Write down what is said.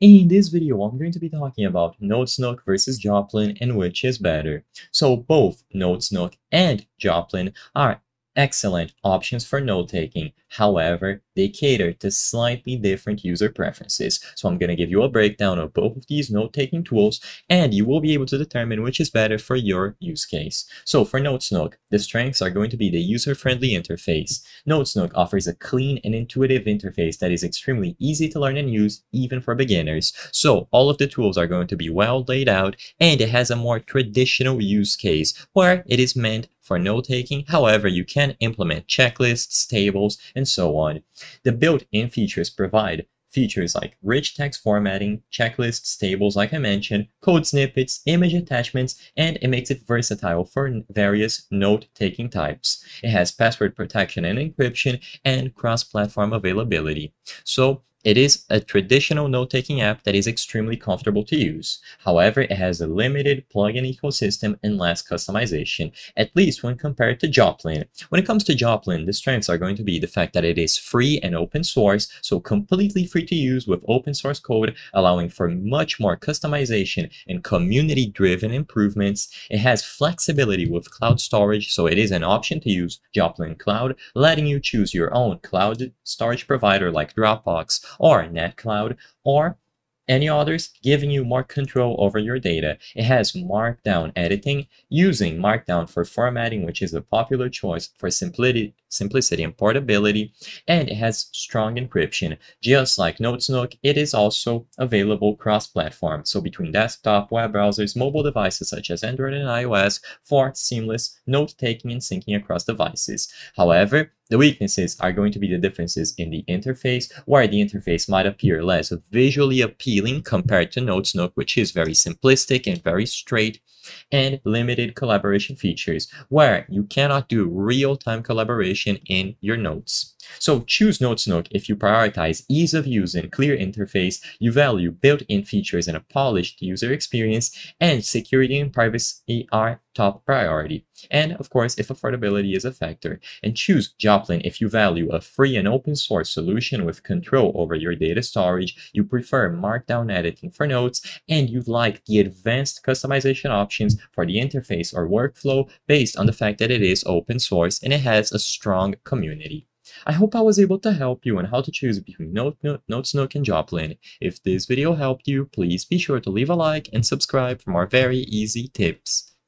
In this video, I'm going to be talking about Notes versus Joplin and which is better. So both Notes and Joplin are excellent options for note-taking. However, they cater to slightly different user preferences. So I'm going to give you a breakdown of both of these note-taking tools, and you will be able to determine which is better for your use case. So for NoteSnook, the strengths are going to be the user-friendly interface. NoteSnook offers a clean and intuitive interface that is extremely easy to learn and use, even for beginners. So all of the tools are going to be well laid out, and it has a more traditional use case where it is meant for note-taking. However, you can implement checklists, tables, and so on. The built-in features provide features like rich text formatting, checklists, tables like I mentioned, code snippets, image attachments, and it makes it versatile for various note-taking types. It has password protection and encryption and cross-platform availability. So it is a traditional note-taking app that is extremely comfortable to use. However, it has a limited plugin ecosystem and less customization, at least when compared to Joplin. When it comes to Joplin, the strengths are going to be the fact that it is free and open source, so completely free to use with open source code, allowing for much more customization and community-driven improvements. It has flexibility with cloud storage, so it is an option to use Joplin Cloud, letting you choose your own cloud storage provider like Dropbox or NetCloud or any others, giving you more control over your data. It has markdown editing using markdown for formatting, which is a popular choice for simplicity, simplicity and portability, and it has strong encryption. Just like NotesNook, it is also available cross-platform, so between desktop, web browsers, mobile devices such as Android and iOS for seamless note-taking and syncing across devices. However, the weaknesses are going to be the differences in the interface, where the interface might appear less visually appealing compared to Nook, which is very simplistic and very straight, and limited collaboration features, where you cannot do real-time collaboration in your notes. So choose Nook if you prioritize ease of use and clear interface, you value built-in features and a polished user experience, and security and privacy are top priority. And of course, if affordability is a factor, and choose Joplin if you value a free and open source solution with control over your data storage, you prefer markdown editing for notes, and you like the advanced customization options for the interface or workflow based on the fact that it is open source and it has a strong community. I hope I was able to help you on how to choose between Notes Nook and Joplin. If this video helped you, please be sure to leave a like and subscribe for more very easy tips.